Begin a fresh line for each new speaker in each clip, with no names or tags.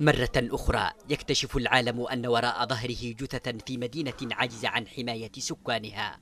مرة أخرى يكتشف العالم أن وراء ظهره جثثا في مدينة عجز عن حماية سكانها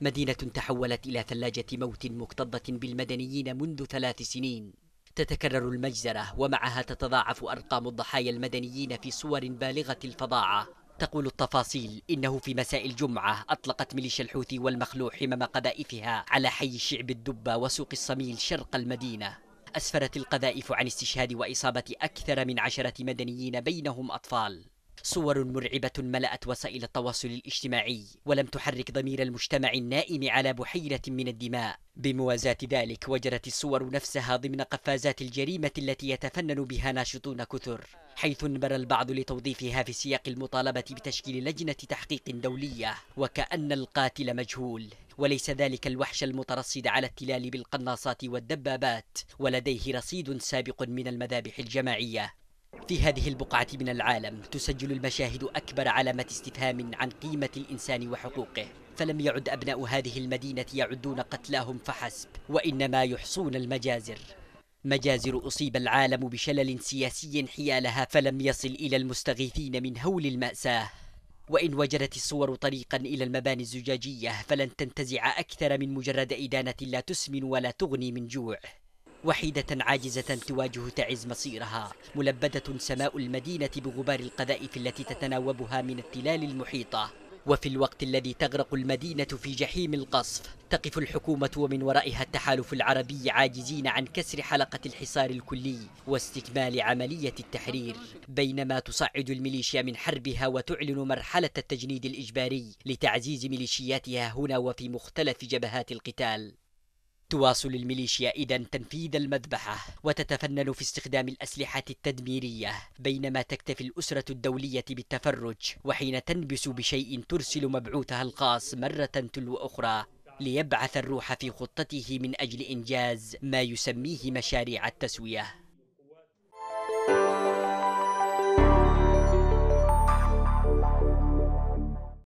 مدينة تحولت إلى ثلاجة موت مكتظة بالمدنيين منذ ثلاث سنين تتكرر المجزرة ومعها تتضاعف أرقام الضحايا المدنيين في صور بالغة الفظاعة تقول التفاصيل إنه في مساء الجمعة أطلقت ميليشيا الحوثي والمخلوع حمم قذائفها على حي شعب الدبة وسوق الصميل شرق المدينة أسفرت القذائف عن استشهاد وإصابة أكثر من عشرة مدنيين بينهم أطفال صور مرعبة ملأت وسائل التواصل الاجتماعي ولم تحرك ضمير المجتمع النائم على بحيرة من الدماء بموازاة ذلك وجرت الصور نفسها ضمن قفازات الجريمة التي يتفنن بها ناشطون كثر حيث انبر البعض لتوظيفها في سياق المطالبة بتشكيل لجنة تحقيق دولية وكأن القاتل مجهول وليس ذلك الوحش المترصد على التلال بالقناصات والدبابات ولديه رصيد سابق من المذابح الجماعية في هذه البقعة من العالم تسجل المشاهد أكبر علامة استفهام عن قيمة الإنسان وحقوقه فلم يعد أبناء هذه المدينة يعدون قتلاهم فحسب وإنما يحصون المجازر مجازر أصيب العالم بشلل سياسي حيالها فلم يصل إلى المستغيثين من هول المأساة وإن وجدت الصور طريقا إلى المباني الزجاجية فلن تنتزع أكثر من مجرد إدانة لا تسمن ولا تغني من جوع وحيدة عاجزة تواجه تعز مصيرها ملبدة سماء المدينة بغبار القذائف التي تتناوبها من التلال المحيطة وفي الوقت الذي تغرق المدينة في جحيم القصف تقف الحكومة ومن ورائها التحالف العربي عاجزين عن كسر حلقة الحصار الكلي واستكمال عملية التحرير بينما تصعد الميليشيا من حربها وتعلن مرحلة التجنيد الإجباري لتعزيز ميليشياتها هنا وفي مختلف جبهات القتال تواصل الميليشيا إذا تنفيذ المذبحة وتتفنن في استخدام الأسلحة التدميرية بينما تكتفي الأسرة الدولية بالتفرج وحين تنبس بشيء ترسل مبعوثها الخاص مرة تلو أخرى ليبعث الروح في خطته من أجل إنجاز ما يسميه مشاريع التسوية